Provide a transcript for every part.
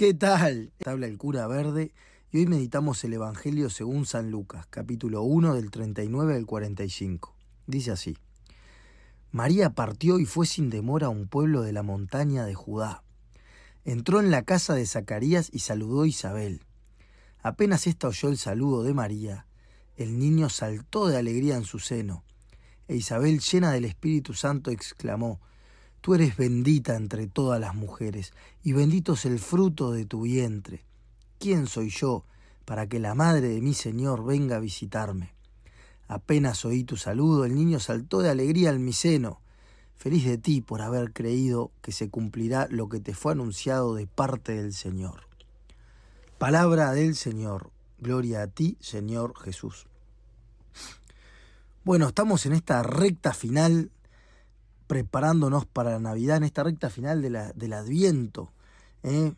¿Qué tal? Habla el cura verde y hoy meditamos el Evangelio según San Lucas, capítulo 1 del 39 al 45. Dice así, María partió y fue sin demora a un pueblo de la montaña de Judá. Entró en la casa de Zacarías y saludó a Isabel. Apenas ésta oyó el saludo de María, el niño saltó de alegría en su seno, e Isabel llena del Espíritu Santo exclamó, Tú eres bendita entre todas las mujeres, y bendito es el fruto de tu vientre. ¿Quién soy yo para que la madre de mi Señor venga a visitarme? Apenas oí tu saludo, el niño saltó de alegría al mi seno. Feliz de ti por haber creído que se cumplirá lo que te fue anunciado de parte del Señor. Palabra del Señor. Gloria a ti, Señor Jesús. Bueno, estamos en esta recta final preparándonos para la Navidad en esta recta final de la, del Adviento. ¿eh?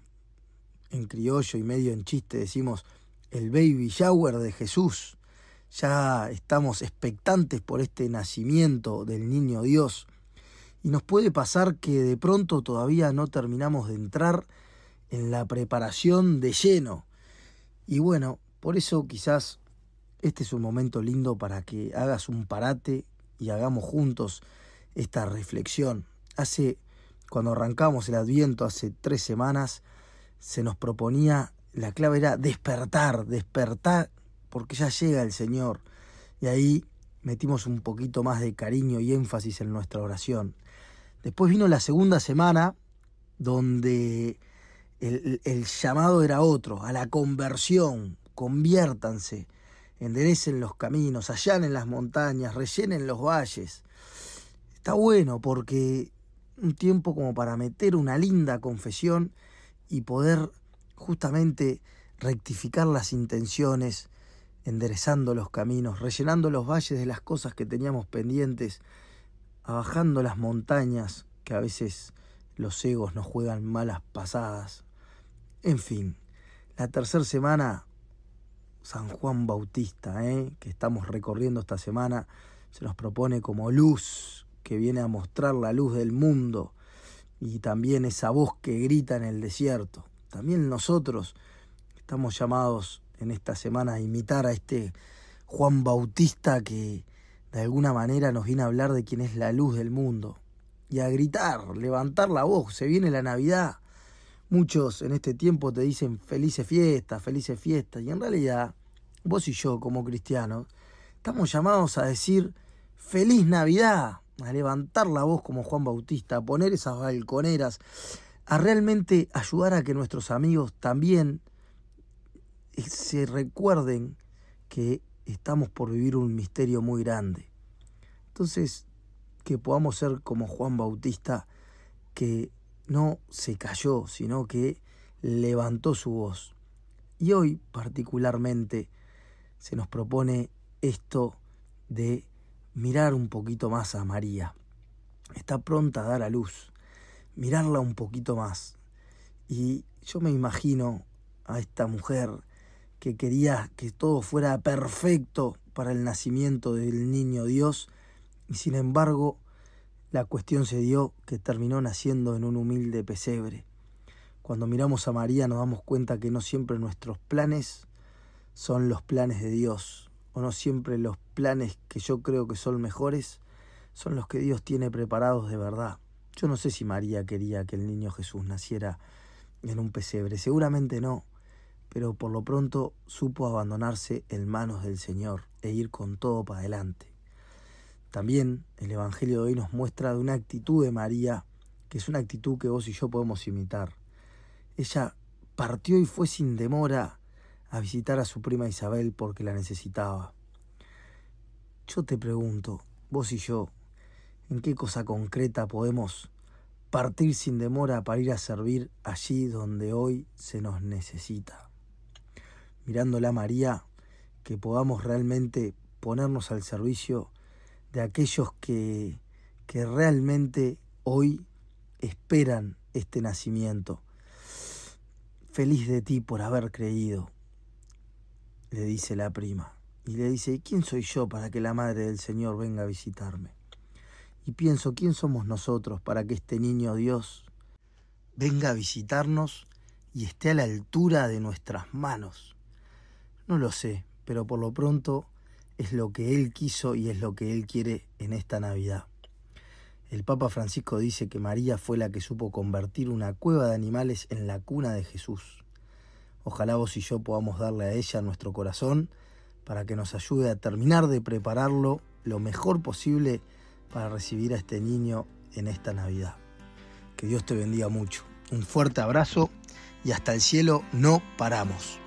En criollo y medio en chiste decimos el baby shower de Jesús. Ya estamos expectantes por este nacimiento del niño Dios. Y nos puede pasar que de pronto todavía no terminamos de entrar en la preparación de lleno. Y bueno, por eso quizás este es un momento lindo para que hagas un parate y hagamos juntos esta reflexión. Hace, cuando arrancamos el Adviento, hace tres semanas, se nos proponía, la clave era despertar, despertar, porque ya llega el Señor. Y ahí metimos un poquito más de cariño y énfasis en nuestra oración. Después vino la segunda semana, donde el, llamado era otro, a la conversión, conviértanse, enderecen los caminos, allanen en las montañas, rellenen los valles. Está bueno porque un tiempo como para meter una linda confesión y poder justamente rectificar las intenciones, enderezando los caminos, rellenando los valles de las cosas que teníamos pendientes, abajando las montañas que a veces los egos nos juegan malas pasadas. En fin, la tercera semana, San Juan Bautista, ¿eh? que estamos recorriendo esta semana, se nos propone como luz que viene a mostrar la luz del mundo y también esa voz que grita en el desierto. También nosotros estamos llamados en esta semana a imitar a este Juan Bautista que de alguna manera nos viene a hablar de quién es la luz del mundo y a gritar, levantar la voz, se viene la Navidad. Muchos en este tiempo te dicen felices fiestas, felices fiestas, y en realidad vos y yo como cristianos estamos llamados a decir feliz Navidad, a levantar la voz como Juan Bautista, a poner esas balconeras, a realmente ayudar a que nuestros amigos también eh, se recuerden que estamos por vivir un misterio muy grande. Entonces, que podamos ser como Juan Bautista, que no se cayó, sino que levantó su voz. Y hoy particularmente se nos propone esto de mirar un poquito más a María. Está pronta a dar a luz. Mirarla un poquito más. Y yo me imagino a esta mujer que quería que todo fuera perfecto para el nacimiento del niño Dios, y sin embargo la cuestión se dio que terminó naciendo en un humilde pesebre. Cuando miramos a María nos damos cuenta que no siempre nuestros planes son los planes de Dios o no siempre los planes que yo creo que son mejores son los que Dios tiene preparados de verdad. Yo no sé si María quería que el niño Jesús naciera en un pesebre, seguramente no, pero por lo pronto supo abandonarse en manos del Señor e ir con todo para adelante. También el Evangelio de hoy nos muestra de una actitud de María, que es una actitud que vos y yo podemos imitar. Ella partió y fue sin demora a visitar a su prima Isabel porque la necesitaba. Yo te pregunto, vos y yo, ¿en qué cosa concreta podemos partir sin demora para ir a servir allí donde hoy se nos necesita? Mirándola María, que podamos realmente ponernos al servicio de aquellos que, que realmente hoy esperan este nacimiento. Feliz de ti por haber creído le dice la prima, y le dice, quién soy yo para que la madre del Señor venga a visitarme? Y pienso, ¿quién somos nosotros para que este niño Dios venga a visitarnos y esté a la altura de nuestras manos? No lo sé, pero por lo pronto es lo que Él quiso y es lo que Él quiere en esta Navidad. El Papa Francisco dice que María fue la que supo convertir una cueva de animales en la cuna de Jesús. Ojalá vos y yo podamos darle a ella nuestro corazón para que nos ayude a terminar de prepararlo lo mejor posible para recibir a este niño en esta Navidad. Que Dios te bendiga mucho. Un fuerte abrazo y hasta el cielo no paramos.